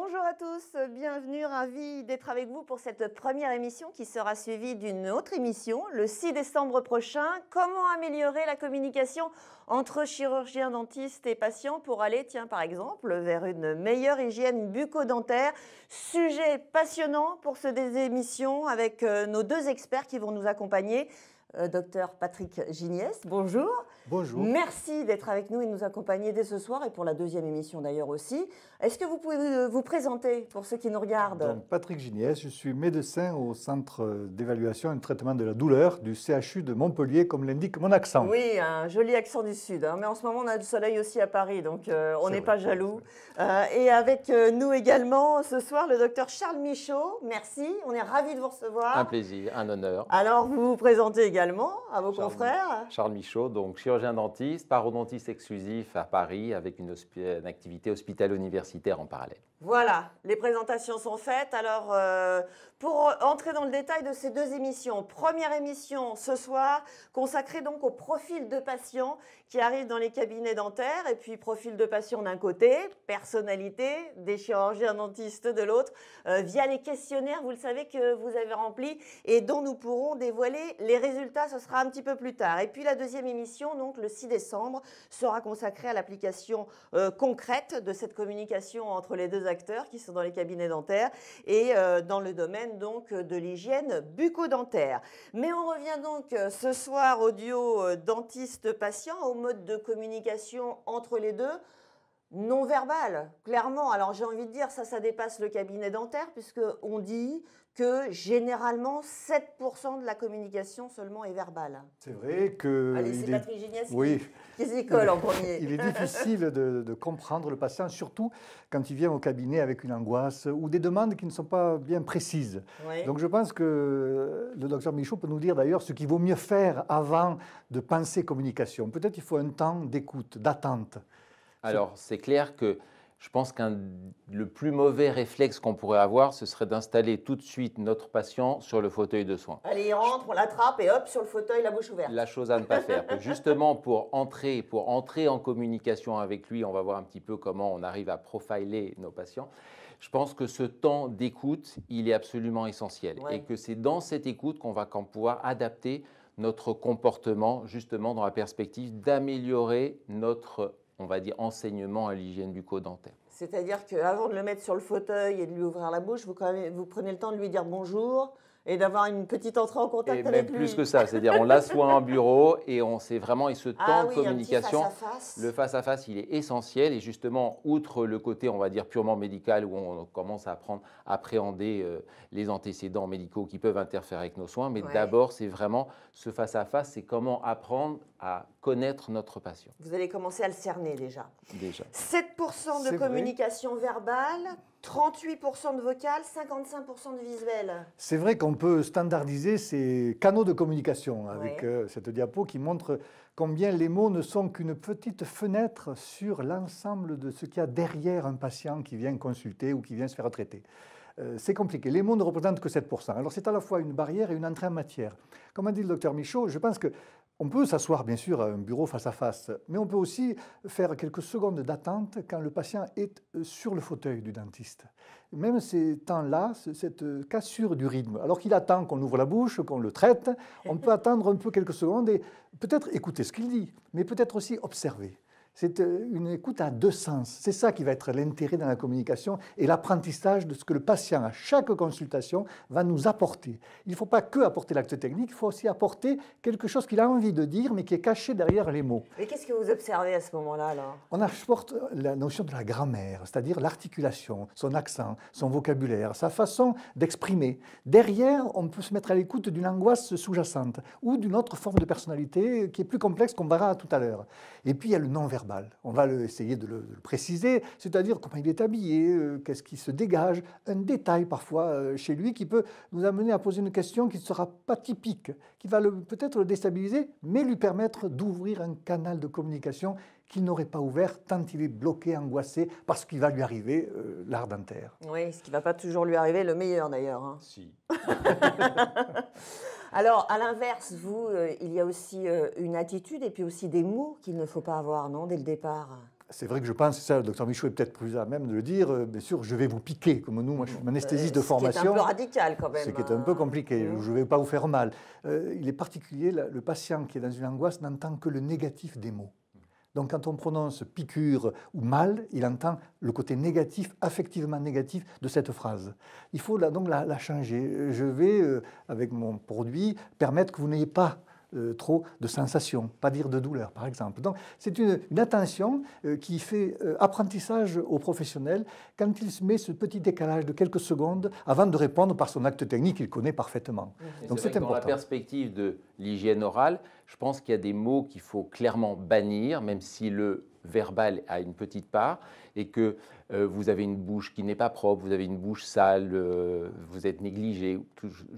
Bonjour à tous, bienvenue, ravi d'être avec vous pour cette première émission qui sera suivie d'une autre émission le 6 décembre prochain. Comment améliorer la communication entre chirurgiens dentistes et patients pour aller, tiens, par exemple, vers une meilleure hygiène bucco-dentaire. Sujet passionnant pour des émissions avec euh, nos deux experts qui vont nous accompagner. Euh, docteur Patrick Gignès. Bonjour. Bonjour. Merci d'être avec nous et de nous accompagner dès ce soir et pour la deuxième émission d'ailleurs aussi. Est-ce que vous pouvez vous euh, présenter pour ceux qui nous regardent Donc, Patrick Gignès, je suis médecin au Centre d'évaluation et de traitement de la douleur du CHU de Montpellier, comme l'indique mon accent. Oui, un joli accent du Sud. Hein. Mais en ce moment, on a du soleil aussi à Paris, donc euh, on n'est pas jaloux. et avec nous également ce soir, le docteur Charles Michaud. Merci, on est ravis de vous recevoir. Un plaisir, un honneur. Alors, vous vous présentez également également à vos confrères. Charles Michaud, donc chirurgien dentiste, parodontiste exclusif à Paris avec une, activité hospital universitaire en parallèle. Voilà, les présentations sont faites. Alors, euh, pour entrer dans le détail de ces deux émissions, première émission ce soir consacrée donc au profil de patients qui arrivent dans les cabinets dentaires. Et puis, profil de patients d'un côté, personnalité des chirurgiens dentistes de l'autre, euh, via les questionnaires, vous le savez, que vous avez remplis et dont nous pourrons dévoiler les résultats ce sera un petit peu plus tard. Et puis la deuxième émission, donc le 6 décembre, sera consacrée à l'application euh, concrète de cette communication entre les deux acteurs qui sont dans les cabinets dentaires et euh, dans le domaine donc de l'hygiène bucco-dentaire. Mais on revient donc euh, ce soir au duo dentiste-patient, au mode de communication entre les deux non verbal, clairement. Alors j'ai envie de dire ça, ça dépasse le cabinet dentaire puisque on dit que généralement 7% de la communication seulement est verbale. C'est vrai que... Allez, c'est Patrick Gignas oui. qui, s'y en premier. Il est difficile de, comprendre le patient, surtout quand il vient au cabinet avec une angoisse ou des demandes qui ne sont pas bien précises. Donc je pense que le docteur Michaud peut nous dire d'ailleurs ce qu'il vaut mieux faire avant de penser communication. Peut-être il faut un temps d'écoute, d'attente. Alors c'est clair que je pense que le plus mauvais réflexe qu'on pourrait avoir, ce serait d'installer tout de suite notre patient sur le fauteuil de soins. Allez, il rentre, on l'attrape et hop, sur le fauteuil, la bouche ouverte. La chose à ne pas faire. Justement, pour entrer, pour entrer en communication avec lui, on va voir un petit peu comment on arrive à profiler nos patients. Je pense que ce temps d'écoute, il est absolument essentiel. Et que c'est dans cette écoute qu'on va pouvoir adapter notre comportement, justement dans la perspective d'améliorer notre on va dire, enseignement à l'hygiène bucco-dentaire. C'est-à-dire qu'avant de le mettre sur le fauteuil et de lui ouvrir la bouche, vous, prenez le temps de lui dire bonjour et d'avoir une petite entrée en contact et même plus que ça, c'est-à-dire on l'assoit en bureau et on sait vraiment, et ce temps de communication, le face-à-face, il est essentiel. Et justement, outre le côté, on va dire, purement médical, où on commence à apprendre, à appréhender euh, les antécédents médicaux qui peuvent interférer avec nos soins, mais d'abord, c'est vraiment ce face-à-face, c'est comment apprendre à connaître notre patient. Vous allez commencer à le cerner déjà. Déjà. 7% de communication verbale, 38% de vocale, 55% de visuel. C'est vrai qu'on peut standardiser ces canaux de communication avec euh, cette diapo qui montre combien les mots ne sont qu'une petite fenêtre sur l'ensemble de ce qu'il y a derrière un patient qui vient consulter ou qui vient se faire traiter euh, c'est compliqué. Les mots ne représentent que 7%. Alors c'est à la fois une barrière et une entrée en matière. Comme a dit le docteur Michaud, je pense que on peut s'asseoir bien sûr à un bureau face à face, mais on peut aussi faire quelques secondes d'attente quand le patient est euh, sur le fauteuil du dentiste. Même ces temps-là, cette cassure du rythme, alors qu'il attend qu'on ouvre la bouche, qu'on le traite, on peut attendre un peu quelques secondes et peut-être écouter ce qu'il dit, mais peut-être aussi observer. C'est euh, une écoute à deux sens. C'est ça qui va être l'intérêt dans la communication et l'apprentissage de ce que le patient, à chaque consultation, va nous apporter. Il ne faut pas que apporter l'acte technique, il faut aussi apporter quelque chose qu'il a envie de dire, mais qui est caché derrière les mots. Mais qu'est-ce que vous observez à ce moment-là On apporte la notion de la grammaire, c'est-à-dire l'articulation, son accent, son vocabulaire, sa façon d'exprimer. Derrière, on peut se mettre à l'écoute d'une angoisse sous-jacente ou d'une autre forme de personnalité qui est plus complexe qu'on verra tout à l'heure. Et puis, il y a le non-verbal on va essayer de le, préciser, c'est-à-dire comment il est habillé, euh, qu'est-ce qui se dégage, un détail parfois euh, chez lui qui peut nous amener à poser une question qui ne sera pas typique, qui va peut-être le déstabiliser, mais lui permettre d'ouvrir un canal de communication qu'il n'aurait pas ouvert tant il est bloqué, angoissé, parce qu'il va lui arriver euh, l'ardentaire. Oui, ce qui ne va pas toujours lui arriver le meilleur d'ailleurs. Hein. Si. Alors, à l'inverse, vous, euh, il y a aussi euh, une attitude et puis aussi des mots qu'il ne faut pas avoir, non, dès le départ c'est vrai que je pense, ça, le docteur Michaud est peut-être plus à même de le dire, euh, bien sûr, je vais vous piquer, comme nous, moi je suis anesthésiste de formation. C'est un peu radical quand même. Ce qui est hein. un peu compliqué, mmh. je ne vais pas vous faire mal. il est particulier, le patient qui est dans une angoisse n'entend que le négatif des mots. Donc quand on prononce piqûre ou mal, il entend le côté négatif, affectivement négatif de cette phrase. Il faut donc la, changer. Je vais, euh, avec mon produit, permettre que vous n'ayez pas euh, trop de sensations, pas dire de douleur par exemple. Donc c'est une, attention euh, qui fait euh, apprentissage au professionnels quand il se met ce petit décalage de quelques secondes avant de répondre par son acte technique qu'il connaît parfaitement. Donc c'est important. Dans la perspective de l'hygiène orale, je pense qu'il y a des mots qu'il faut clairement bannir, même si le verbal à une petite part et que euh, vous avez une bouche qui n'est pas propre, vous avez une bouche sale, euh, vous êtes négligé,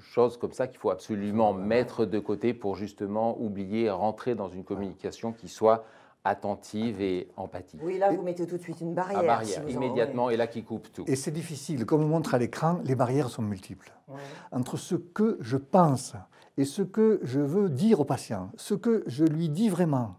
choses comme ça qu'il faut absolument mettre de côté pour justement oublier, rentrer dans une communication qui soit attentive et empathique. Oui, là, vous mettez tout de suite une barrière. Une ah, barrière, immédiatement, et là qui coupe tout. Et c'est difficile. Comme on montre à l'écran, les barrières sont multiples. Entre ce que je pense et ce que je veux dire au patient, ce que je lui dis vraiment,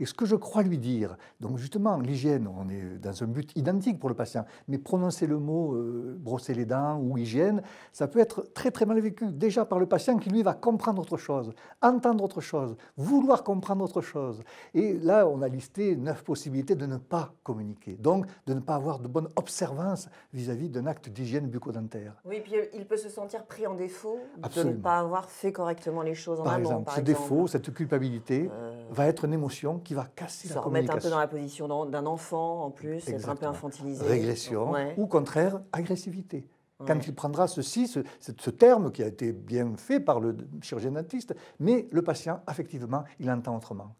et ce que je crois lui dire, donc justement, l'hygiène, on est dans un but identique pour le patient, mais prononcer le mot euh, brosser les dents ou hygiène, ça peut être très très mal vécu, déjà par le patient qui lui va comprendre autre chose, entendre autre chose, vouloir comprendre autre chose. Et là, on a listé neuf possibilités de ne pas communiquer, donc de ne pas avoir de bonne observance vis-à-vis d'un acte d'hygiène bucco-dentaire. Oui, puis euh, il peut se sentir pris en défaut de ne pas avoir fait correctement les choses en par exemple, ce défaut, cette culpabilité, euh. va être une émotion qui qui va casser la communication. Se remettre un peu dans la position d'un enfant en plus, être un peu infantilisé. Régression ou contraire agressivité. Quand il prendra ceci, ce, ce, terme qui a été bien fait par le chirurgien dentiste, mais le patient, affectivement, il entend autrement.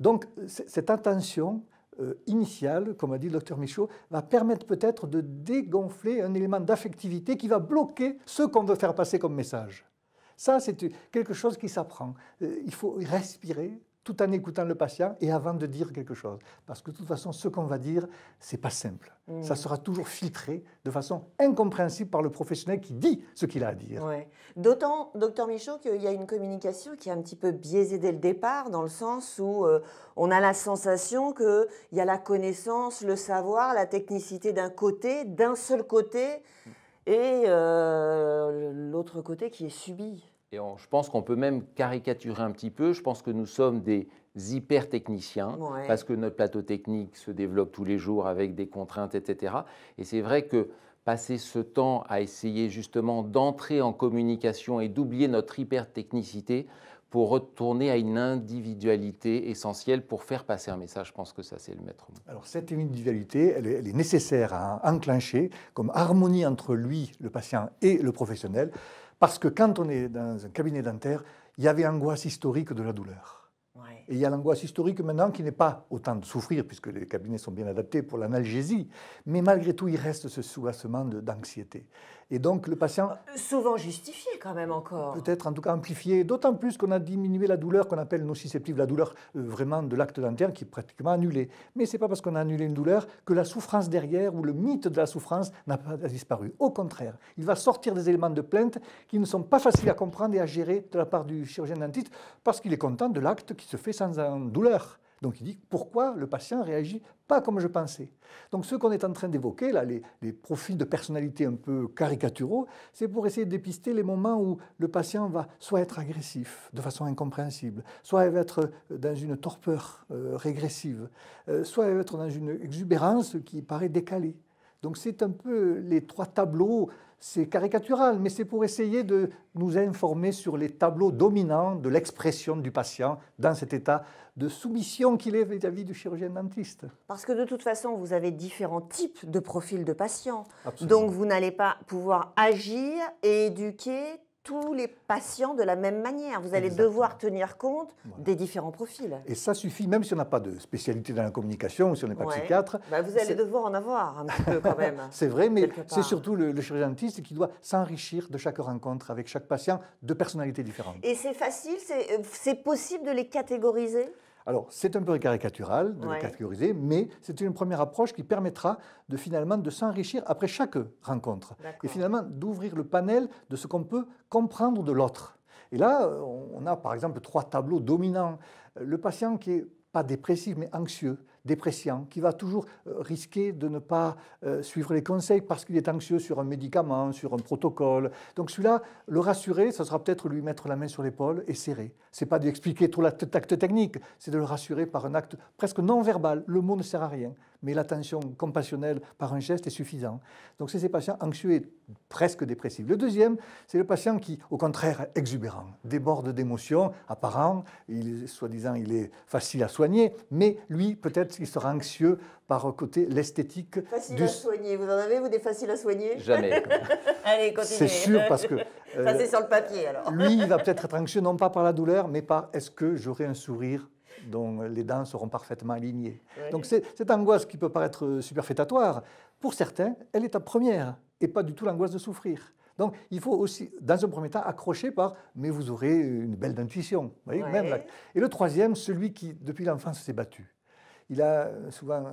Donc, cette attention euh, initiale, comme a dit le docteur Michaud, va permettre peut-être de dégonfler un élément d'affectivité qui va bloquer ce qu'on veut faire passer comme message. Ça, c'est quelque chose qui s'apprend. Euh, il faut respirer, tout en écoutant le patient et avant de dire quelque chose. Parce que de toute façon, ce qu'on va dire, ce n'est pas simple. Mm. Ça sera toujours filtré de façon incompréhensible par le professionnel qui dit ce qu'il a à dire. D'autant, docteur Michaud, qu'il y a une communication qui est un petit peu biaisée dès le départ, dans le sens où euh, on a la sensation qu'il y a la connaissance, le savoir, la technicité d'un côté, d'un seul côté, mm. et euh, l'autre côté qui est subi. Et je pense qu'on peut même caricaturer un petit peu. Je pense que nous sommes des hyper techniciens parce que notre plateau technique se développe tous les jours avec des contraintes, etc. Et c'est vrai que passer ce temps à essayer justement d'entrer en communication et d'oublier notre hyper technicité pour retourner à une individualité essentielle pour faire passer un message. Je pense que ça, c'est le maître mot. Alors, cette individualité, elle est nécessaire à enclencher comme harmonie entre lui, le patient, et le professionnel. Parce que quand on est dans un cabinet dentaire, il y avait angoisse historique de la douleur. Et il y a l'angoisse historique maintenant qui n'est pas autant de souffrir, puisque les cabinets sont bien adaptés pour l'analgésie, mais malgré tout, il reste ce soubassement d'anxiété. Et donc le patient... Euh, souvent justifié quand même encore. Peut-être en tout cas amplifié, d'autant plus qu'on a diminué la douleur qu'on appelle nociceptive, la douleur euh, vraiment de l'acte dentaire qui est pratiquement annulée. Mais ce n'est pas parce qu'on a annulé une douleur que la souffrance derrière ou le mythe de la souffrance n'a pas disparu. Au contraire, il va sortir des éléments de plainte qui ne sont pas faciles à comprendre et à gérer de la part du chirurgien dentiste parce qu'il est content de l'acte qui se fait sans douleur. Donc il dit pourquoi le patient réagit pas comme je pensais. Donc ce qu'on est en train d'évoquer, là, les, profils de personnalité un peu caricaturaux, c'est pour essayer de dépister les moments où le patient va soit être agressif de façon incompréhensible, soit être euh, dans une torpeur euh, régressive, euh, soit être dans une exubérance qui paraît décalée. Donc c'est un peu les trois tableaux, c'est caricatural, mais c'est pour essayer de nous informer sur les tableaux dominants de l'expression du patient dans cet état de soumission qu'il est vis-à-vis du chirurgien dentiste. Parce que de toute façon, vous avez différents types de profils de patients. Donc vous n'allez pas pouvoir agir et éduquer tous les patients de la même manière. Vous allez devoir tenir compte des différents profils. Et ça suffit, même si on n'a pas de spécialité dans la communication ou si on n'est pas psychiatre. Bah, vous allez devoir en avoir un peu quand même. c'est vrai, mais c'est surtout le, le chirurgien dentiste qui doit s'enrichir de chaque rencontre avec chaque patient de personnalités différentes. Et c'est facile, c'est euh, possible de les catégoriser alors, c'est un peu caricatural de le catégoriser, mais c'est une première approche qui permettra de finalement de s'enrichir après chaque rencontre et finalement d'ouvrir le panel de ce qu'on peut comprendre de l'autre. Et là, on a par exemple trois tableaux dominants. Le patient qui est pas dépressif mais anxieux, dépressant, qui va toujours euh, risquer de ne pas euh, suivre les conseils parce qu'il est anxieux sur un médicament, sur un protocole. Donc celui-là, le rassurer, ça sera peut-être lui mettre la main sur l'épaule et serrer. Ce n'est pas d'expliquer la l'acte technique, c'est de le rassurer par un acte presque non verbal. Le mot ne sert à rien mais l'attention compassionnelle par un geste est suffisant. Donc c'est ces patients anxieux et presque dépressifs. Le deuxième, c'est le patient qui, au contraire, exubérant, déborde d'émotions, apparentes, il, soi-disant il est facile à soigner, mais lui, peut-être, il sera anxieux par côté l'esthétique. Facile à soigner, vous en avez, vous, des faciles à soigner Jamais. Allez, continuez. C'est sûr, parce que... Ça, euh, c'est sur le papier, alors. lui, il va peut-être être anxieux, non pas par la douleur, mais par est-ce que j'aurai un sourire dont les dents seront parfaitement alignées. Donc Donc cette angoisse qui peut paraître superfétatoire, pour certains, elle est à première et pas du tout l'angoisse de souffrir. Donc il faut aussi, dans un premier temps, accrocher par mais vous aurez une belle intuition. Et le troisième, celui qui, depuis l'enfance, s'est battu. Il a souvent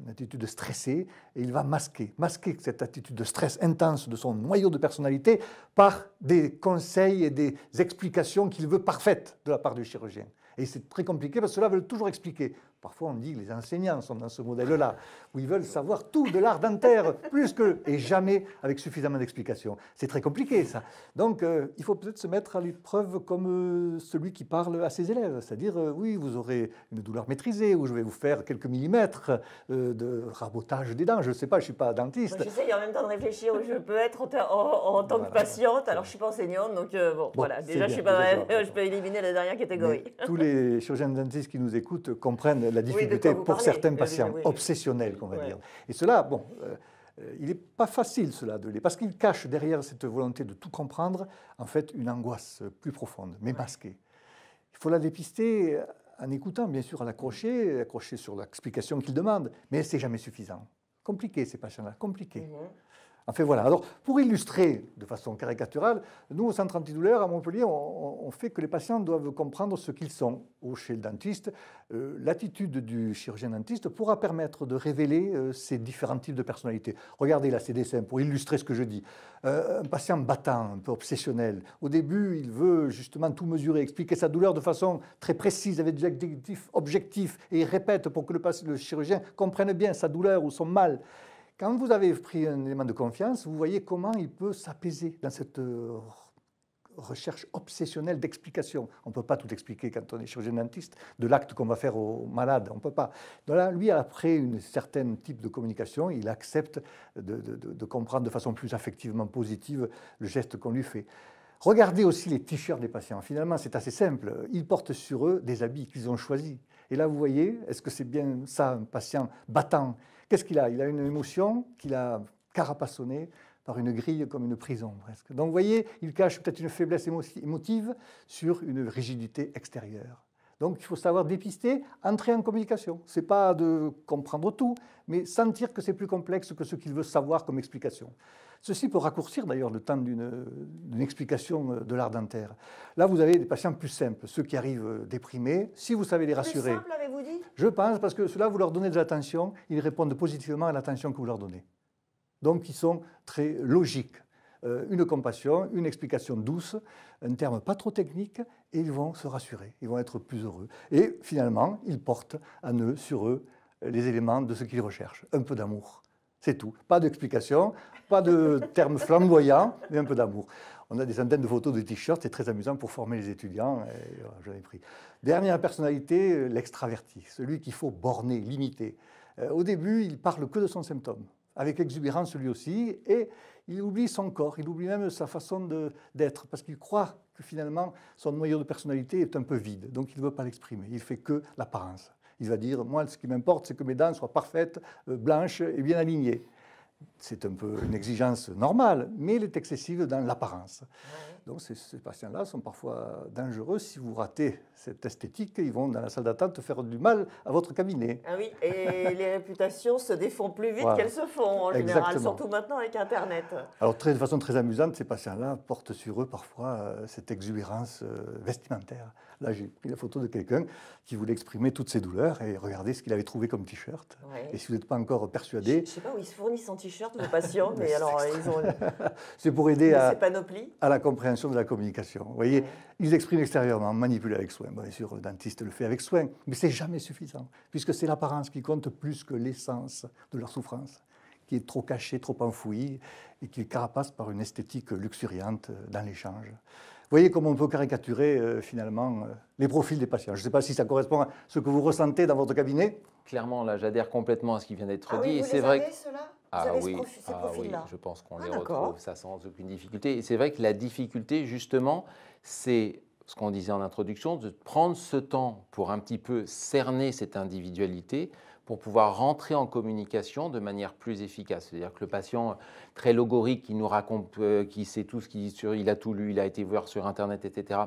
une attitude stressée et il va masquer, masquer cette attitude de stress intense de son noyau de personnalité par des conseils et des explications qu'il veut parfaites de la part du chirurgien. Et c'est très compliqué parce que cela là toujours expliquer. Parfois, on dit que les enseignants sont dans ce modèle-là, où ils veulent savoir tout de l'art dentaire, plus que et jamais avec suffisamment d'explications. C'est très compliqué, ça. Donc, euh, il faut peut-être se mettre à l'épreuve comme euh, celui qui parle à ses élèves, c'est-à-dire, euh, oui, vous aurez une douleur maîtrisée, ou je vais vous faire quelques millimètres de rabotage des dents. Je ne sais pas, je ne suis pas dentiste. J'essaie en même temps de réfléchir où je peux être en, tant que patiente. Alors, je ne suis pas enseignante, donc bon, voilà, déjà, je, suis pas, je peux éliminer la dernière catégorie. tous les chirurgiens dentistes qui nous écoutent comprennent la difficulté pour certains patients, obsessionnels, qu'on va dire. Et cela, bon, euh, il n'est pas facile cela de les... Parce qu'il cache derrière cette volonté de tout comprendre, en fait, une angoisse plus profonde, mais masquée. Il faut la dépister en écoutant, bien sûr, à l'accrocher, accrocher sur l'explication qu'il demande, mais c'est jamais suffisant. Compliqué ces patients-là, compliqué. Mhm. Enfin ah, voilà. Alors pour illustrer de façon caricaturale, nous au Centre Antidouleur à Montpellier, on, fait que les patients doivent comprendre ce qu'ils sont au chez le dentiste. Euh, l'attitude du chirurgien dentiste pourra permettre de révéler euh, ces différents types de personnalités. Regardez là ces dessins pour illustrer ce que je dis. Euh, un patient battant, un peu obsessionnel. Au début, il veut justement tout mesurer, expliquer sa douleur de façon très précise avec des adjectifs objectifs et il répète pour que le, le chirurgien comprenne bien sa douleur ou son mal. Quand vous avez pris un élément de confiance, vous voyez comment il peut s'apaiser dans cette euh, recherche obsessionnelle d'explication. On ne peut pas tout expliquer quand on est chirurgien dentiste, de l'acte qu'on va faire au malade, on ne peut pas. Donc lui, après un certain type de communication, il accepte de, de, comprendre de façon plus affectivement positive le geste qu'on lui fait. Regardez aussi les t-shirts des patients. Finalement, c'est assez simple. Ils portent sur eux des habits qu'ils ont choisis. Et là, vous voyez, est-ce que c'est bien ça, un patient battant Qu'est-ce qu'il a Il a une émotion qu'il a carapassonnée par une grille comme une prison presque. Donc vous voyez, il cache peut-être une faiblesse émotive sur une rigidité extérieure. Donc il faut savoir dépister, entrer en communication. n'est pas de comprendre tout, mais sentir que c'est plus complexe que ce qu'il veut savoir comme explication. Ceci peut raccourcir d'ailleurs le temps d'une explication de l'art dentaire. Là, vous avez des patients plus simples, ceux qui arrivent euh, déprimés, si vous savez les rassurer. simple, avez-vous dit Je pense, parce que cela, vous leur donnez de l'attention, ils répondent positivement à l'attention que vous leur donnez. Donc, ils sont très logiques. Euh, une compassion, une explication douce, un terme pas trop technique, et ils vont se rassurer, ils vont être plus heureux. Et finalement, ils portent à eux, sur eux, les éléments de ce qu'ils recherchent, un peu d'amour, c'est tout. Pas d'explication, pas de termes flamboyants, mais un peu d'amour. On a des centaines de photos de t-shirts, c'est très amusant pour former les étudiants. J'en ai pris. Dernière personnalité, l'extraverti, celui qu'il faut borner, limiter. Euh, au début, il parle que de son symptôme, avec exubérance lui aussi, et il oublie son corps, il oublie même sa façon d'être, parce qu'il croit que finalement son noyau de personnalité est un peu vide, donc il ne veut pas l'exprimer, il fait que l'apparence. Il va dire, moi, ce qui m'importe, c'est que mes dents soient parfaites, euh, blanches et bien alignées. C'est un peu une exigence normale, mais elle est excessive dans l'apparence. Donc ces, patients-là sont parfois dangereux. Si vous ratez cette esthétique, ils vont dans la salle d'attente faire du mal à votre cabinet. Ah oui, et les réputations se défont plus vite qu'elles se font en général, surtout maintenant avec Internet. Alors très, de façon très amusante, ces patients-là portent sur eux parfois euh, cette exubérance euh, vestimentaire. Là, j'ai pris la photo de quelqu'un qui voulait exprimer toutes ses douleurs et regardez ce qu'il avait trouvé comme t-shirt. Et si vous n'êtes pas encore persuadé... Je ne sais pas où ils se fournissent en t-shirt, vos patients, mais, alors ils ont... c'est pour aider à la compréhension de la communication. Vous voyez, ils expriment extérieurement, manipulent avec soin. Bien sûr, le dentiste le fait avec soin, mais c'est jamais suffisant, puisque c'est l'apparence qui compte plus que l'essence de leur souffrance, qui est trop cachée, trop enfouie, et qui carapace par une esthétique luxuriante euh, dans l'échange. Vous voyez comment on peut caricaturer euh, finalement euh, les profils des patients. Je ne sais pas si ça correspond à ce que vous ressentez dans votre cabinet. Clairement, là, j'adhère complètement à ce qui vient d'être ah dit. vous et c'est vrai. Que... Ah, ah, oui, Je pense qu'on ah, les retrouve, ça sans aucune difficulté. Et c'est vrai que la difficulté, justement, c'est ce qu'on disait en introduction, de prendre ce temps pour un petit peu cerner cette individualité, pour pouvoir rentrer en communication de manière plus efficace. C'est-à-dire que le patient très logorique qui nous raconte, euh, qui sait tout ce qu'il sur, il a tout lu, il a été voir sur Internet, etc.,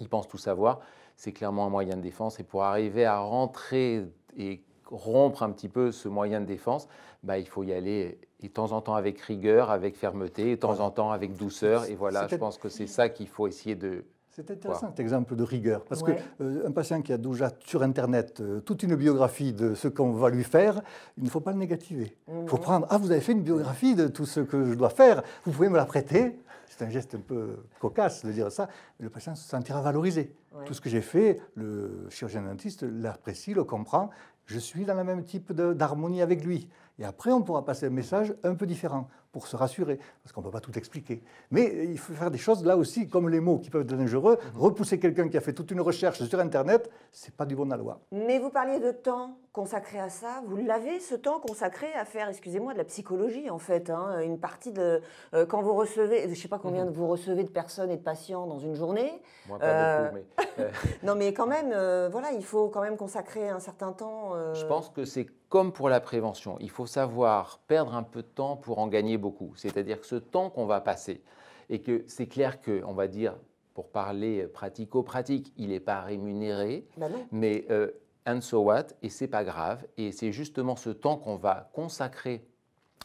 il pense tout savoir, c'est clairement un moyen de défense. Et pour arriver à rentrer et rompre un petit peu ce moyen de défense, bah, il faut y aller de temps en temps avec rigueur, avec fermeté, de temps en temps avec douceur. Et voilà, je pense que c'est ça qu'il faut essayer de, c'est intéressant cet exemple de rigueur, parce qu'un que euh, un patient qui a déjà sur Internet euh, toute une biographie de ce qu'on va lui faire, il ne faut pas le négativer. Il faut mmh. prendre, ah, vous avez fait une biographie de tout ce que je dois faire, vous pouvez me la prêter. C'est un geste un peu cocasse de dire ça. mais Le patient se sentira valorisé. Tout ce que j'ai fait, le chirurgien dentiste l'apprécie, le comprend, je suis dans le même type d'harmonie avec lui. Et après, on pourra passer un message un peu différent pour se rassurer, parce qu'on ne peut pas tout expliquer. Mais il faut faire des choses là aussi, comme les mots qui peuvent être dangereux. Mhm. Repousser quelqu'un qui a fait toute une recherche sur Internet, c'est pas du bon à loi. Mais vous parliez de temps consacré à ça. Vous l'avez, ce temps consacré à faire, excusez-moi, de la psychologie, en fait. Hein. une partie de. Euh, quand vous recevez, je ne sais pas combien mhm. de vous recevez de personnes et de patients dans une journée. Moi, pas beaucoup, euh, mais. Euh. non, mais quand même, voilà, il faut quand même consacrer un certain temps. Je pense que c'est comme pour la prévention, il faut savoir perdre un peu de temps pour en gagner beaucoup. C'est-à-dire que ce temps qu'on va passer, et que c'est clair que, on va dire, pour parler pratico-pratique, il n'est pas rémunéré, bah mais euh, and so what, et c'est pas grave. Et c'est justement ce temps qu'on va consacrer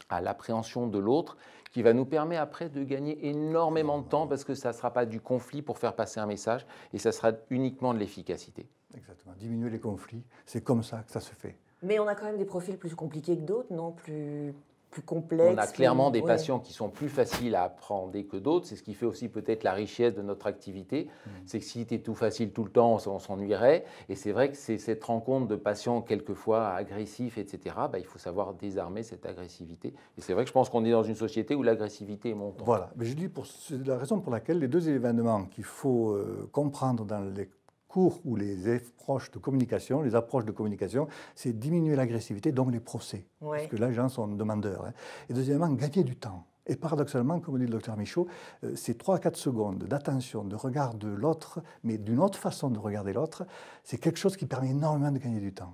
à l'appréhension de l'autre qui va nous permettre après de gagner énormément de temps parce que ça ne sera pas du conflit pour faire passer un message et ça sera uniquement de l'efficacité. Exactement, diminuer les conflits, c'est comme ça que ça se fait. Mais on a quand même des profils plus compliqués que d'autres, non plus, plus complexes. On a clairement des patients qui sont plus faciles à apprendre que d'autres. C'est ce qui fait aussi peut-être la richesse de notre activité. Mmh. C'est que si c'était tout facile tout le temps, on s'ennuierait. Et c'est vrai que c'est cette rencontre de patients quelquefois agressifs, etc. Bah, il faut savoir désarmer cette agressivité. Et c'est vrai que je pense qu'on est dans une société où l'agressivité est montante. Voilà. Mais je dis pour c'est la raison pour laquelle les deux événements qu'il faut euh, comprendre dans les cours ou les approches de communication, les approches de communication, c'est diminuer l'agressivité, donc les procès. Parce que là, les gens sont demandeurs. Hein. Et deuxièmement, gagner du temps. Et paradoxalement, comme dit le docteur Michaud, euh, ces 3-4 secondes d'attention, de regard de l'autre, mais d'une autre façon de regarder l'autre, c'est quelque chose qui permet énormément de gagner du temps.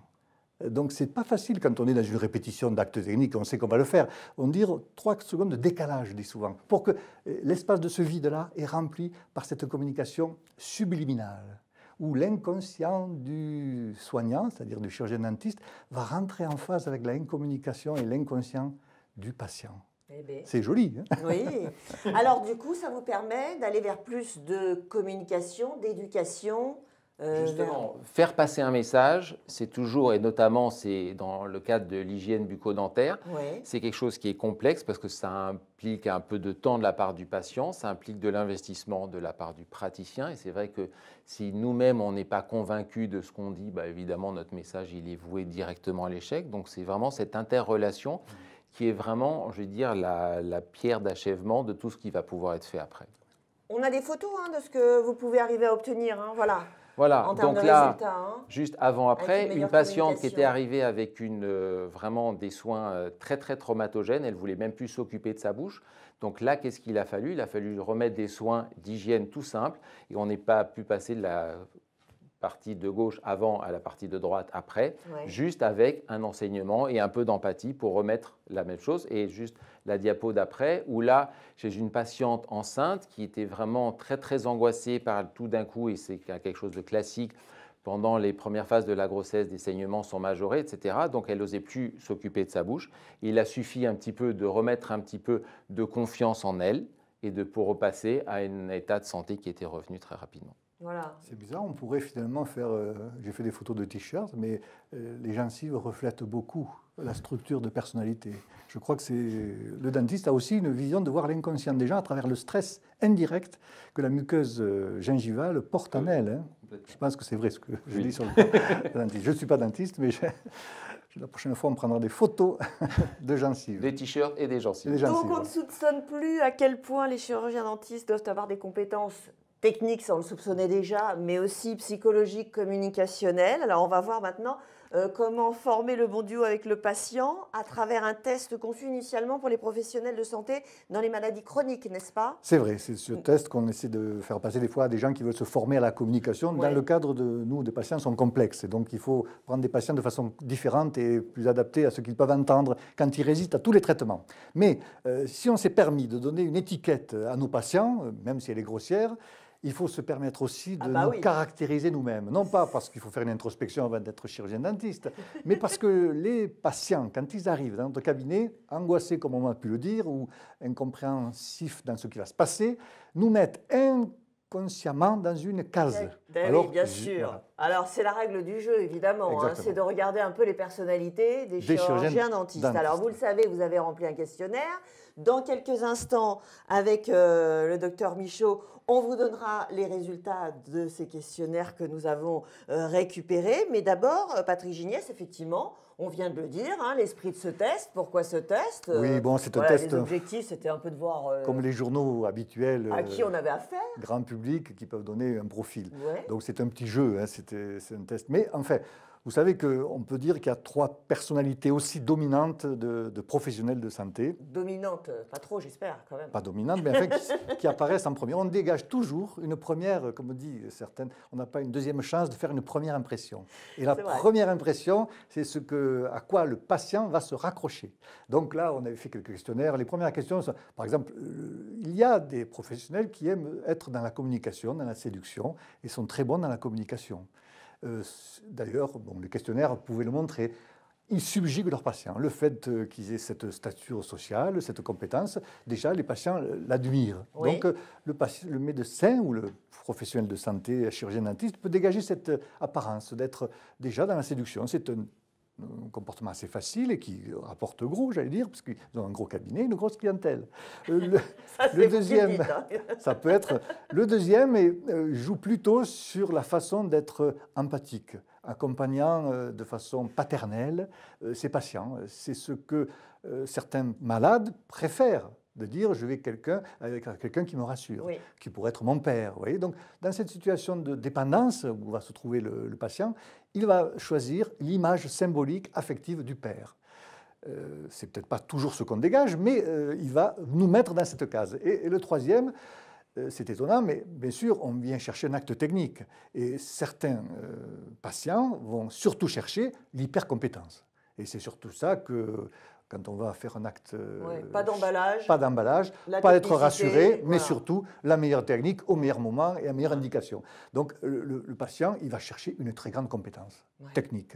Euh, donc n'est pas facile quand on est dans une répétition d'actes techniques, on sait qu'on va le faire. On dit 3 secondes de décalage, je souvent, pour que euh, l'espace de ce vide-là est rempli par cette communication subliminale où l'inconscient du soignant, c'est-à-dire du chirurgien dentiste, va rentrer en phase avec la incommunication et l'inconscient du patient. Eh ben. c'est joli. Hein oui. Alors du coup, ça vous permet d'aller vers plus de communication, d'éducation, euh, Justement, ben, faire passer un message, c'est toujours, et notamment c'est dans le cadre de l'hygiène bucco-dentaire, c'est quelque chose qui est complexe parce que ça implique un peu de temps de la part du patient, ça implique de l'investissement de la part du praticien, et c'est vrai que si nous-mêmes on n'est pas convaincus de ce qu'on dit, bah, évidemment notre message il est voué directement à l'échec, donc c'est vraiment cette interrelation qui est vraiment, je vais dire, la, pierre d'achèvement de tout ce qui va pouvoir être fait après. On a des photos hein, de ce que vous pouvez arriver à obtenir, hein, voilà. Voilà, donc là, hein. juste avant après, une, patiente qui était arrivée avec une, euh, vraiment des soins euh, très très traumatogènes, elle voulait même plus s'occuper de sa bouche. Donc là, qu'est-ce qu'il a fallu Il a fallu remettre des soins d'hygiène tout simple et on n'est pas pu passer de la partie de gauche avant à la partie de droite après, juste avec un enseignement et un peu d'empathie pour remettre la même chose. Et juste la diapo d'après, où là, j'ai une patiente enceinte qui était vraiment très très angoissée par tout d'un coup, et c'est quelque chose de classique, pendant les premières phases de la grossesse, des saignements sont majorés, etc. Donc elle n'osait plus s'occuper de sa bouche. Il a suffi un petit peu de remettre un petit peu de confiance en elle et de pour repasser à un état de santé qui était revenu très rapidement. C'est bizarre, on pourrait finalement faire. Euh, j'ai fait des photos de t-shirts, mais euh, les gencives reflètent beaucoup la structure de personnalité. Je crois que c'est le dentiste a aussi une vision de voir l'inconscient des gens à travers le stress indirect que la muqueuse euh, gingivale porte en ah elle. Hein. Je pense que c'est vrai ce que je dis sur le dentiste. Je ne suis pas dentiste, mais la prochaine fois on prendra des photos de gencives. Des t-shirts et des gencives. Donc on ne soupçonne plus à quel point les chirurgiens dentistes doivent avoir des compétences technique, ça on le soupçonnait déjà, mais aussi psychologique, communicationnel. Alors on va voir maintenant euh, comment former le bon duo avec le patient à travers un test conçu initialement pour les professionnels de santé dans les maladies chroniques, n'est-ce pas C'est vrai, c'est ce test qu'on essaie de faire passer des fois à des gens qui veulent se former à la communication dans le cadre de nous, des patients sont complexes, et donc il faut prendre des patients de façon différente et plus adaptée à ce qu'ils peuvent entendre quand ils résistent à tous les traitements. Mais euh, si on s'est permis de donner une étiquette à nos patients, euh, même si elle est grossière, il faut se permettre aussi ah de bah nous caractériser nous-mêmes. Non pas parce qu'il faut faire une introspection avant d'être chirurgien-dentiste, mais parce que les patients, quand ils arrivent dans notre cabinet, angoissés comme on a pu le dire, ou incompréhensifs dans ce qui va se passer, nous mettent un consciemment dans une case. Eh, ben bien sûr. Alors, c'est la règle du jeu, évidemment. Hein. c'est de regarder un peu les personnalités des, chirurgiens dentistes. Alors, vous le savez, vous avez rempli un questionnaire. Dans quelques instants, avec euh, le docteur Michaud, on vous donnera les résultats de ces questionnaires que nous avons euh, récupérés. Mais d'abord, euh, Patrick Gignès, effectivement, on vient de le dire, hein, l'esprit de ce test. Pourquoi ce test Oui, euh, bon, c'est un test. L'objectif, euh, c'était un peu de voir. Euh, comme les journaux habituels. À qui on avait affaire. Grand public qui peuvent donner un profil. Donc c'est un petit jeu, hein, c'est un test. Mais en enfin, vous savez qu'on peut dire qu'il y a trois personnalités aussi dominantes de, professionnels de santé. Dominantes, pas trop, j'espère, quand même. Pas dominantes, mais qui, apparaissent en premier. On dégage toujours une première, comme on dit certaines, on n'a pas une deuxième chance de faire une première impression. Et la première impression, c'est ce que, à quoi le patient va se raccrocher. Donc là, on avait fait quelques questionnaires. Les premières questions sont, par exemple, euh, il y a des professionnels qui aiment être dans la communication, dans la séduction, et sont très bons dans la communication. Euh, d'ailleurs, bon, les questionnaires pouvaient le montrer ils subjuguent leurs patients. Le fait euh, qu'ils aient cette stature sociale, cette compétence, déjà les patients l'admirent. Donc euh, le, le, médecin ou le professionnel de santé, chirurgien dentiste, peut dégager cette apparence d'être déjà dans la séduction. C'est un un comportement assez facile et qui rapporte gros, j'allais dire, parce qu'ils ont un gros cabinet, une grosse clientèle. Euh, le, deuxième, hein. ça peut être. Le deuxième et, euh, joue plutôt sur la façon d'être empathique, accompagnant euh, de façon paternelle ses patients. C'est ce que certains malades préfèrent de dire je vais quelqu'un avec quelqu'un qui me rassure, qui pourrait être mon père. Vous voyez Donc, dans cette situation de dépendance où va se trouver le, patient, il va choisir l'image symbolique affective du père. Ce euh, c'est peut-être pas toujours ce qu'on dégage, mais euh, il va nous mettre dans cette case. Et, le troisième, euh, c'est étonnant, mais bien sûr, on vient chercher un acte technique. Et certains patients vont surtout chercher l'hypercompétence. Et c'est surtout ça que quand on va faire un acte. Euh, pas d'emballage. Pas d'emballage, pas d'être rassuré, mais surtout la meilleure technique au meilleur moment et la meilleure indication. Donc le, patient, il va chercher une très grande compétence technique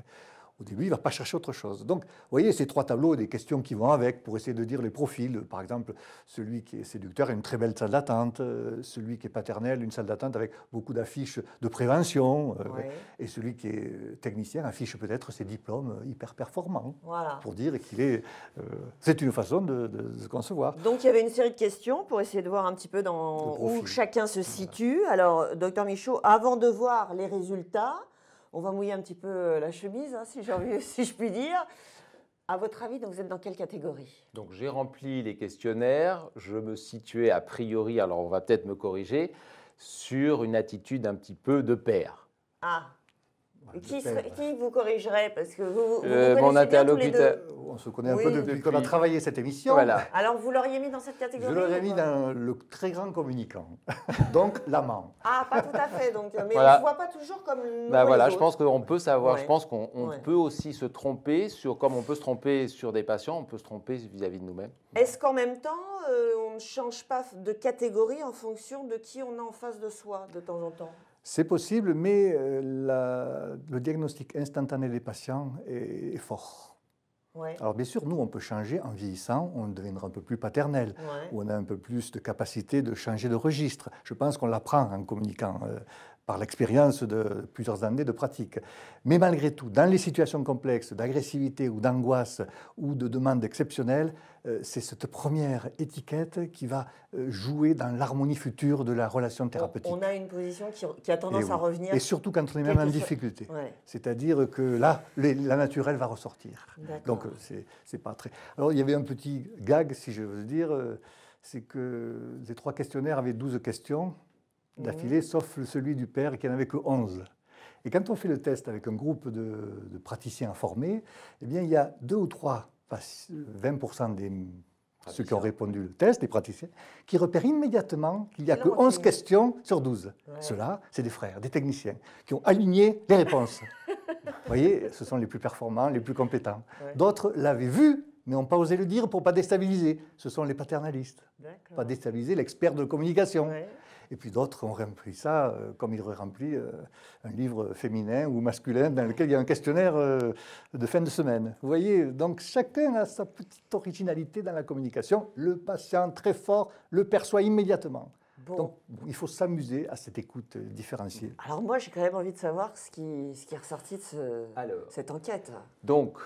au début, il ne va pas chercher autre chose. Donc, vous voyez, ces trois tableaux, des questions qui vont avec pour essayer de dire les profils. Par exemple, celui qui est séducteur a une très belle salle d'attente, euh, celui qui est paternel, une salle d'attente avec beaucoup d'affiches de prévention, euh, et celui qui est technicien affiche peut-être ses diplômes hyper performants, voilà. pour dire qu'il est... Euh, c'est une façon de, se concevoir. Donc, il y avait une série de questions pour essayer de voir un petit peu dans où chacun se situe. Alors, docteur Michaud, avant de voir les résultats, on va mouiller un petit peu euh, la chemise, hein, si, envie, si je puis dire. À votre avis, donc vous êtes dans quelle catégorie Donc j'ai rempli les questionnaires, je me situais a priori, alors on va peut-être me corriger, sur une attitude un petit peu de père. Ah qui, vous corrigerait Parce que vous, vous, euh, mon interlocuteur. On se connaît un peu depuis, qu'on a travaillé cette émission. Alors vous l'auriez mis dans cette catégorie Je l'aurais mis dans le très grand communicant, donc l'amant. Ah, pas tout à fait. mais on ne voit pas toujours comme. Bah voilà, je pense qu'on peut savoir. Je pense qu'on peut aussi se tromper sur, comme on peut se tromper sur des patients, on peut se tromper vis-à-vis de nous-mêmes. Est-ce qu'en même temps, euh, on ne change pas de catégorie en fonction de qui on a en face de soi de temps en temps c'est possible, mais euh, le diagnostic instantané des patients est, fort. Alors bien sûr, nous, on peut changer en vieillissant, on deviendra un peu plus paternel, on a un peu plus de capacité de changer de registre. Je pense qu'on l'apprend en communiquant euh, par l'expérience de plusieurs années de pratique. Mais malgré tout, dans les situations complexes d'agressivité ou d'angoisse ou de demande exceptionnelle, euh, c'est cette première étiquette qui va euh, jouer dans l'harmonie future de la relation thérapeutique. On a une position qui, a tendance à revenir. Et surtout quand on est même en difficulté. C'est-à-dire que là, la naturelle va ressortir. Donc euh, c'est pas très. Alors il y avait un petit gag, si je veux dire, c'est que les trois questionnaires avaient 12 questions d'affilée, mhm. sauf celui du père qui n'en avait que 11. Et quand on fait le test avec un groupe de, praticiens formés, eh bien, il y a deux ou trois, 20% des ceux qui ont répondu le test, des praticiens, qui repèrent immédiatement qu'il n'y a que 11 questions sur 12. Ceux-là, c'est des frères, des techniciens, qui ont aligné les réponses. Vous voyez, ce sont les plus performants, les plus compétents. D'autres l'avaient vu, mais n'ont pas osé le dire pour ne pas déstabiliser. Ce sont les paternalistes. Pas déstabiliser l'expert de communication. Et puis d'autres ont rempli ça euh, comme ils auraient rempli euh, un livre féminin ou masculin dans lequel il y a un questionnaire euh, de fin de semaine. Vous voyez, donc chacun a sa petite originalité dans la communication. Le patient très fort le perçoit immédiatement. Donc, il faut s'amuser à cette écoute différenciée. Alors moi, j'ai quand même envie de savoir ce qui, ce qui est ressorti de ce, cette enquête. Donc,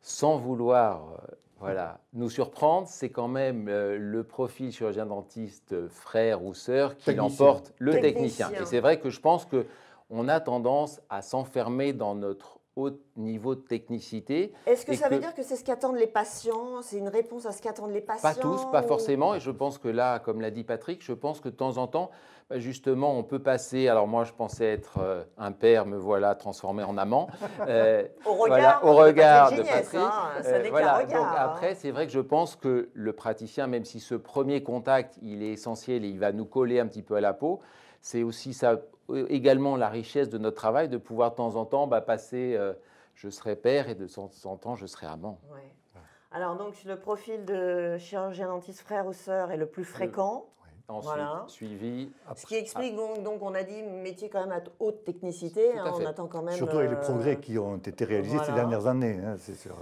sans vouloir voilà. Nous surprendre, c'est quand même euh, le profil chirurgien dentiste euh, frère ou sœur qui l'emporte, le technicien. Et c'est vrai que je pense qu'on a tendance à s'enfermer dans notre haut niveau de technicité. Est-ce que ça veut dire que c'est ce qu'attendent les patients C'est une réponse à ce qu'attendent les patients Pas tous, pas forcément. Et je pense que là, comme l'a dit Patrick, je pense que de temps en temps, bah, justement, on peut passer. Alors moi, je pensais être euh, un père, me voilà transformé en amant. Euh, au regard, hein, au regard de Patrick. Hein, euh, hein. après, c'est vrai que je pense que le praticien, même si ce premier contact, il est essentiel et il va nous coller un petit peu à la peau, c'est aussi ça. Euh, également la richesse de notre travail, de pouvoir de temps en temps bah, passer euh, je serai père et de temps en temps je serai amant. Alors donc le profil de chirurgien dentiste frère ou sœur est le plus fréquent voilà. suivi. Ce qui explique ah. donc, on a dit, métier quand même à haute technicité. Hein, on attend quand même. Surtout avec les euh, progrès qui ont été réalisés ces dernières années, hein, c'est sûr.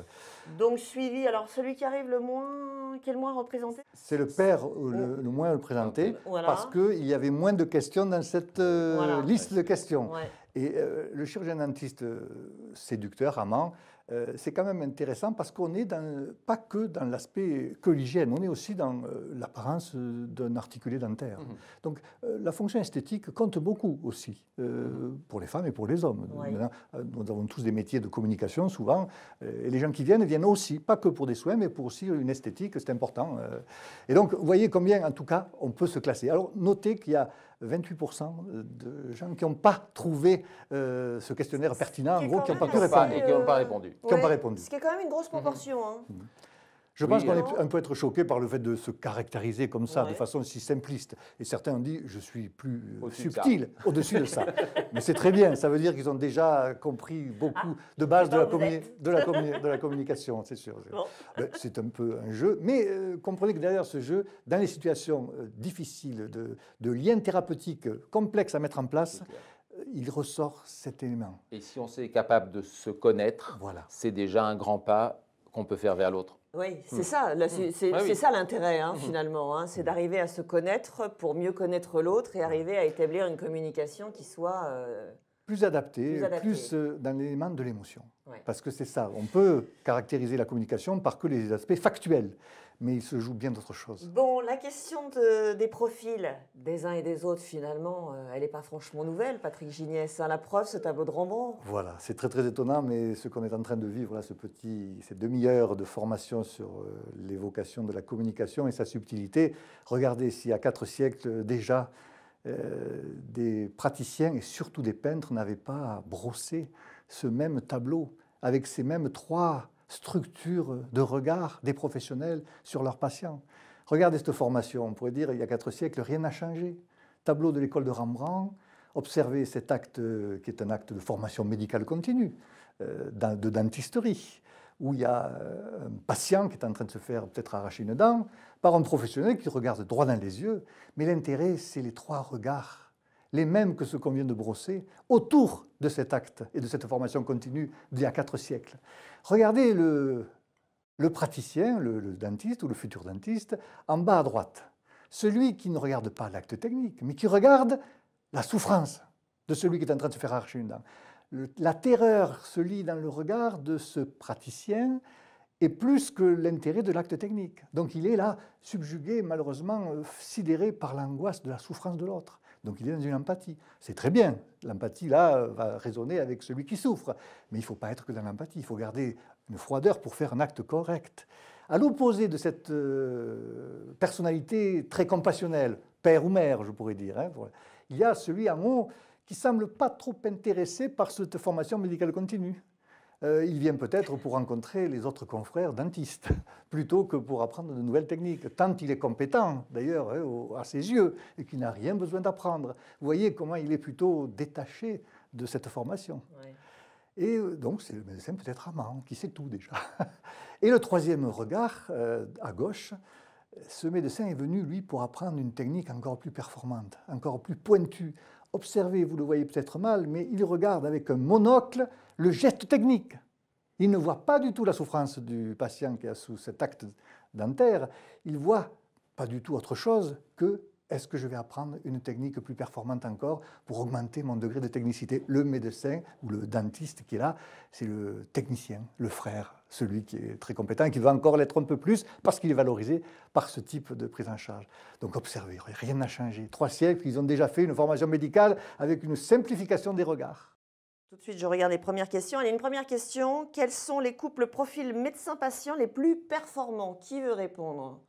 Donc suivi. Alors celui qui arrive le moins, quel mois représenté C'est le père le, moins représenté parce qu'il y avait moins de questions dans cette euh, liste de questions. Et euh, le chirurgien dentiste séducteur, amant, euh, c'est quand même intéressant parce qu'on n'est pas que dans l'aspect que l'hygiène, on est aussi dans euh, l'apparence euh, d'un articulé dentaire. Mhm. Donc la fonction esthétique compte beaucoup aussi mhm. pour les femmes et pour les hommes. nous avons tous des métiers de communication souvent, et les gens qui viennent viennent aussi, pas que pour des soins, mais pour aussi une esthétique, c'est important. et donc vous voyez combien, en tout cas, on peut se classer. Alors notez qu'il y a 28% de gens qui n'ont pas trouvé euh, ce questionnaire pertinent, en gros, qui n'ont pas pu euh, qui n'ont pas répondu. Qui pas répondu. Ce qui est quand même une grosse proportion. Hein. Mmh. Je pense qu'on peut être choqué par le fait de se caractériser comme ça, de façon si simpliste. Et certains ont dit, je suis plus euh, subtil au-dessus de ça. Mais c'est très bien, ça veut dire qu'ils ont déjà compris beaucoup ah, de base de la, de la, de, la communication, c'est sûr. C'est ben, un peu un jeu. Mais euh, comprenez que derrière ce jeu, dans les situations euh, difficiles, de, liens thérapeutiques complexes à mettre en place, il ressort cet élément. Et si on est capable de se connaître, voilà. c'est déjà un grand pas qu'on peut faire vers l'autre. Oui, c'est hmm. ça, c'est hmm. ça l'intérêt hein, hmm. finalement, hein, c'est d'arriver à se connaître pour mieux connaître l'autre et arriver à établir une communication qui soit euh, plus adaptée, plus, euh, dans l'élément de l'émotion. Parce que c'est ça. On peut caractériser la communication par que les aspects factuels, mais il se joue bien d'autres choses. Bon, la question des profils des uns et des autres, finalement, euh, elle n'est pas franchement nouvelle, Patrick Gignès. a la preuve, ce tableau de Rembrandt. Voilà, c'est très très étonnant, mais ce qu'on est en train de vivre, là, ce petit, cette demi-heure de formation sur euh, l'évocation de la communication et sa subtilité, regardez, s'il y a quatre siècles déjà, euh, des praticiens et surtout des peintres n'avaient pas brossé ce même tableau avec ces mêmes trois structures de regard des professionnels sur leurs patients. Regardez cette formation, on pourrait dire il y a quatre siècles, rien n'a changé. Tableau de l'école de Rembrandt, observez cet acte qui est un acte de formation médicale continue, euh, de dentisterie, où il y a euh, un patient qui est en train de se faire peut-être arracher une dent par un professionnel qui regarde droit dans les yeux. Mais l'intérêt, c'est les trois regards les mêmes que ceux qu'on vient de brosser, autour de cet acte et de cette formation continue d'il y a quatre siècles. Regardez le, praticien, le, dentiste ou le futur dentiste, en bas à droite. Celui qui ne regarde pas l'acte technique, mais qui regarde la souffrance de celui qui est en train de se faire arracher une dent. la terreur se lit dans le regard de ce praticien et plus que l'intérêt de l'acte technique. Donc il est là subjugué, malheureusement, euh, sidéré par l'angoisse de la souffrance de l'autre. Donc il est dans une empathie. C'est très bien. L'empathie, là, va résonner avec celui qui souffre. Mais il ne faut pas être que dans l'empathie. Il faut garder une froideur pour faire un acte correct. À l'opposé de cette euh, personnalité très compassionnelle, père ou mère, je pourrais dire, hein, il y a celui à haut qui semble pas trop intéressé par cette formation médicale continue. Euh, il vient peut-être pour rencontrer les autres confrères dentistes, plutôt que pour apprendre de nouvelles techniques. Tant il est compétent, d'ailleurs, hein, à ses yeux, et qu'il n'a rien besoin d'apprendre. Vous voyez comment il est plutôt détaché de cette formation. Et euh, donc, c'est le médecin peut-être amant, qui sait tout déjà. Et le troisième regard, euh, à gauche, ce médecin est venu, lui, pour apprendre une technique encore plus performante, encore plus pointue, observez, vous le voyez peut-être mal, mais il regarde avec un monocle le geste technique. Il ne voit pas du tout la souffrance du patient qui a sous cet acte dentaire, il voit pas du tout autre chose que est-ce que je vais apprendre une technique plus performante encore pour augmenter mon degré de technicité Le médecin ou le dentiste qui est là, c'est le technicien, le frère, celui qui est très compétent qui veut encore l'être un peu plus parce qu'il est valorisé par ce type de prise en charge. Donc observez, rien n'a changé. Trois siècles, ils ont déjà fait une formation médicale avec une simplification des regards. Tout de suite, je regarde les premières questions. a une première question. Quels sont les couples profils médecin-patient les plus performants Qui veut répondre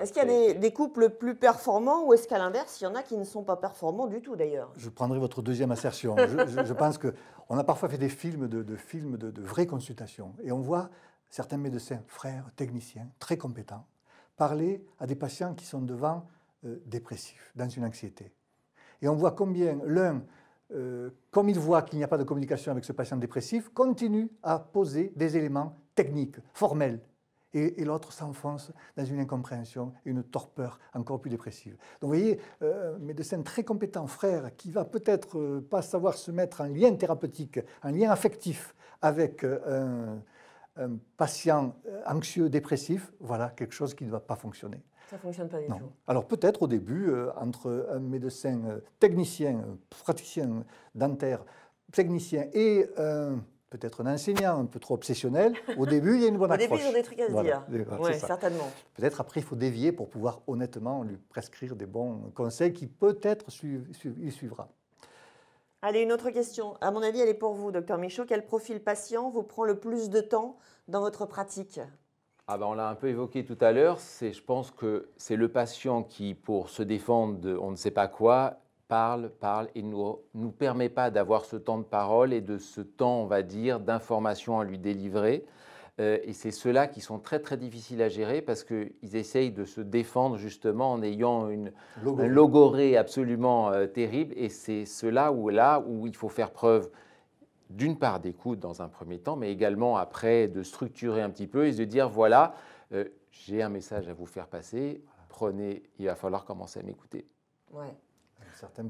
est-ce qu'il y a des, couples plus performants ou est-ce qu'à l'inverse, il y en a qui ne sont pas performants du tout d'ailleurs Je prendrai votre deuxième assertion. je, pense qu'on a parfois fait des films de, films de, vraies consultations et on voit certains médecins, frères, techniciens, très compétents, parler à des patients qui sont devant euh, dépressifs, dans une anxiété. Et on voit combien l'un, euh, comme il voit qu'il n'y a pas de communication avec ce patient dépressif, continue à poser des éléments techniques, formels, et, l'autre s'enfonce dans une incompréhension une torpeur encore plus dépressive. Donc vous voyez, euh, un médecin très compétent, frère, qui va peut-être euh, pas savoir se mettre en lien thérapeutique, en lien affectif avec euh, un, patient anxieux, dépressif, voilà quelque chose qui ne va pas fonctionner. Ça ne fonctionne pas du tout. Alors peut-être au début, entre un médecin technicien, praticien dentaire, technicien et un peut-être un enseignant un peu trop obsessionnel. Au début, il y a une bonne approche. Au début, ils ont des trucs à se dire. certainement. Peut-être après, il faut dévier pour pouvoir honnêtement lui prescrire des bons conseils qui peut-être il suivra. Allez, une autre question. À mon avis, elle est pour vous, docteur Michaud. Quel profil patient vous prend le plus de temps dans votre pratique ah ben, On l'a un peu évoqué tout à l'heure. C'est, je pense que c'est le patient qui, pour se défendre de on ne sait pas quoi, parle, parle et ne nous, nous permet pas d'avoir ce temps de parole et de ce temps, on va dire, d'informations à lui délivrer. Euh, et c'est ceux-là qui sont très très difficiles à gérer parce qu'ils essayent de se défendre justement en ayant une un logorée absolument euh, terrible. Et c'est ceux-là où, là où il faut faire preuve d'une part d'écoute dans un premier temps, mais également après de structurer un petit peu et de dire voilà, euh, j'ai un message à vous faire passer, prenez, il va falloir commencer à m'écouter. Ouais. Un certain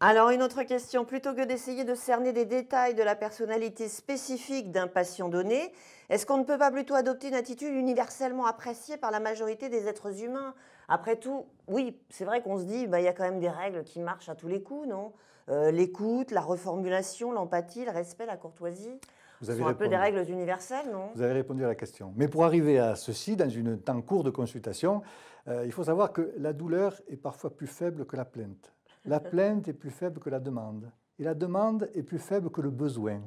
Alors une autre question, plutôt que d'essayer de cerner des détails de la personnalité spécifique d'un patient donné, est-ce qu'on ne peut pas plutôt adopter une attitude universellement appréciée par la majorité des êtres humains Après tout, oui, c'est vrai qu'on se dit, bah, il y a quand même des règles qui marchent à tous les coups, non euh, L'écoute, la reformulation, l'empathie, le respect, la courtoisie vous avez sont un peu des règles universelles, non Vous avez répondu à la question. Mais pour arriver à ceci, dans un temps court de consultation, euh, il faut savoir que la douleur est parfois plus faible que la plainte. La plainte est plus faible que la demande. Et la demande est plus faible que le besoin.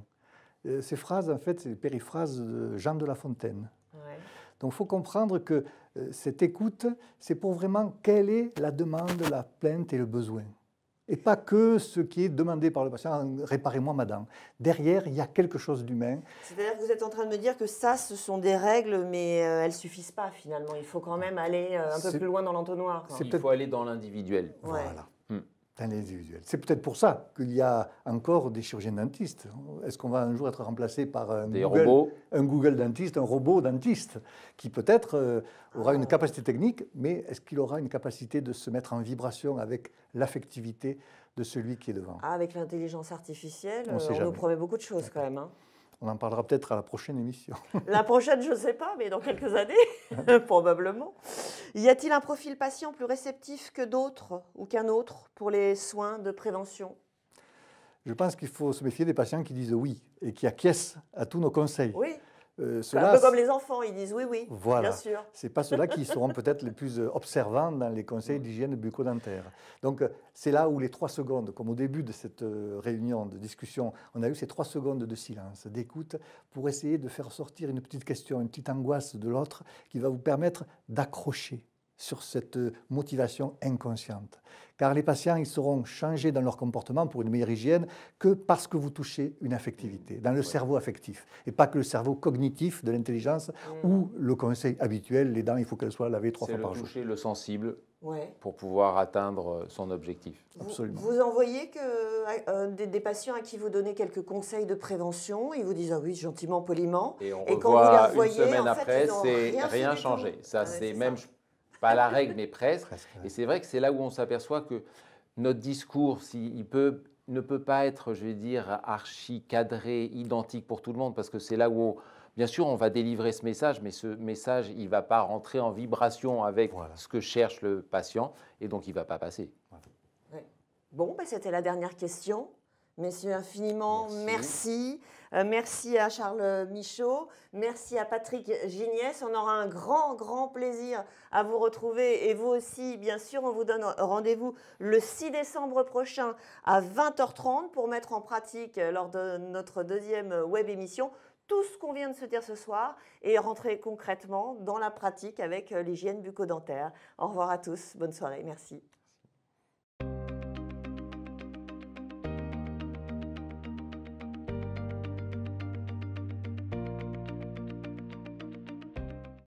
Euh, ces phrases, en fait, c'est des périphrases de Jean de La Fontaine. Donc il faut comprendre que euh, cette écoute, c'est pour vraiment quelle est la demande, la plainte et le besoin et pas que ce qui est demandé par le patient, hein, réparez-moi madame. Derrière, il y a quelque chose d'humain. C'est-à-dire que vous êtes en train de me dire que ça, ce sont des règles, mais euh, elles ne suffisent pas finalement. Il faut quand même aller euh, un peu plus loin dans l'entonnoir. Il faut aller dans l'individuel. Voilà. C'est peut-être pour ça qu'il y a encore des chirurgiens dentistes. Est-ce qu'on va un jour être remplacé par un Google, un Google dentiste, un robot dentiste, qui peut-être euh, aura une capacité technique, mais est-ce qu'il aura une capacité de se mettre en vibration avec l'affectivité de celui qui est devant ah, Avec l'intelligence artificielle, on, nous promet beaucoup de choses quand même. Hein. On en parlera peut-être à la prochaine émission. la prochaine, je ne sais pas, mais dans quelques années, probablement. Y a-t-il un profil patient plus réceptif que d'autres ou qu'un autre pour les soins de prévention Je pense qu'il faut se méfier des patients qui disent oui et qui acquiescent à tous nos conseils. Oui. Euh, un peu comme les enfants, ils disent oui, oui, voilà. bien sûr. Ce pas ceux-là qui seront peut-être les plus euh, observants dans les conseils d'hygiène bucco-dentaire. Donc, euh, c'est là où les trois secondes, comme au début de cette réunion de discussion, on a eu ces trois secondes de silence, d'écoute, pour essayer de faire sortir une petite question, une petite angoisse de l'autre qui va vous permettre d'accrocher sur cette euh, motivation inconsciente. Car les patients, ils seront changés dans leur comportement pour une meilleure hygiène que parce que vous touchez une affectivité, dans le cerveau affectif, et pas que le cerveau cognitif de l'intelligence mm. ou le conseil habituel, les dents, il faut qu'elles soient lavées trois fois par jour. C'est le toucher, le sensible, pour pouvoir atteindre euh, son objectif. Absolument. Vous envoyez que, euh, des, patients à qui vous donnez quelques conseils de prévention, ils vous disent ah oui, gentiment, poliment, et, quand vous les une semaine après, c'est rien, changé. Ça, ah c'est même pas la règle, mais presque. Et c'est vrai que c'est là où on s'aperçoit que notre discours, il peut ne peut pas être, je vais dire, archi cadré, identique pour tout le monde, parce que c'est là où, bien sûr, on va délivrer ce message, mais ce message, il ne va pas rentrer en vibration avec ce que cherche le patient, et donc il ne va pas passer. Bon, ben, c'était la dernière question. Messieurs, infiniment, merci. Euh, merci, à Charles Michaud, merci à Patrick Gignès. On aura un grand, grand plaisir à vous retrouver et vous aussi, bien sûr. On vous donne rendez-vous le 6 décembre prochain à 20h30 pour mettre en pratique euh, lors de notre deuxième web émission tout ce qu'on vient de se dire ce soir et rentrer concrètement dans la pratique avec euh, l'hygiène bucco-dentaire. Au revoir à tous, bonne soirée, merci.